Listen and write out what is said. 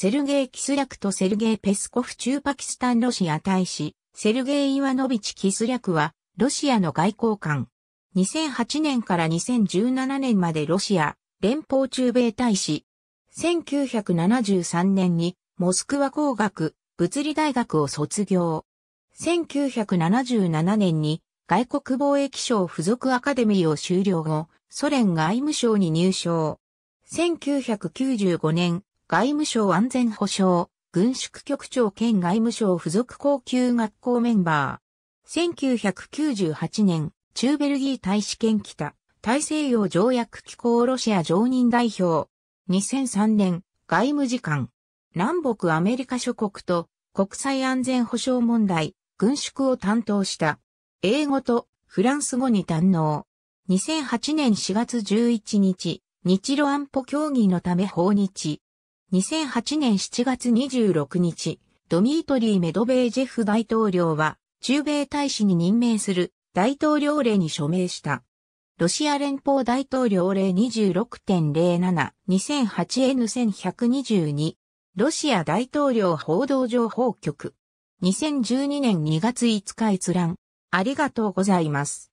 セルゲイ・キスリャクとセルゲイ・ペスコフ中パキスタンロシア大使、セルゲイ・イワノビチ・キスリャクは、ロシアの外交官。2008年から2017年までロシア、連邦中米大使。1973年に、モスクワ工学、物理大学を卒業。1977年に、外国貿易省附属アカデミーを修了後、ソ連外務省に入省。1995年、外務省安全保障、軍縮局長兼外務省付属高級学校メンバー。1998年、中ベルギー大使兼北、大西洋条約機構ロシア常任代表。2003年、外務次官。南北アメリカ諸国と国際安全保障問題、軍縮を担当した。英語とフランス語に堪能。2008年4月11日、日露安保協議のため訪日。2008年7月26日、ドミートリー・メドベージェフ大統領は、中米大使に任命する大統領令に署名した。ロシア連邦大統領令 26.07-2008N1122 ロシア大統領報道情報局2012年2月5日閲覧ありがとうございます。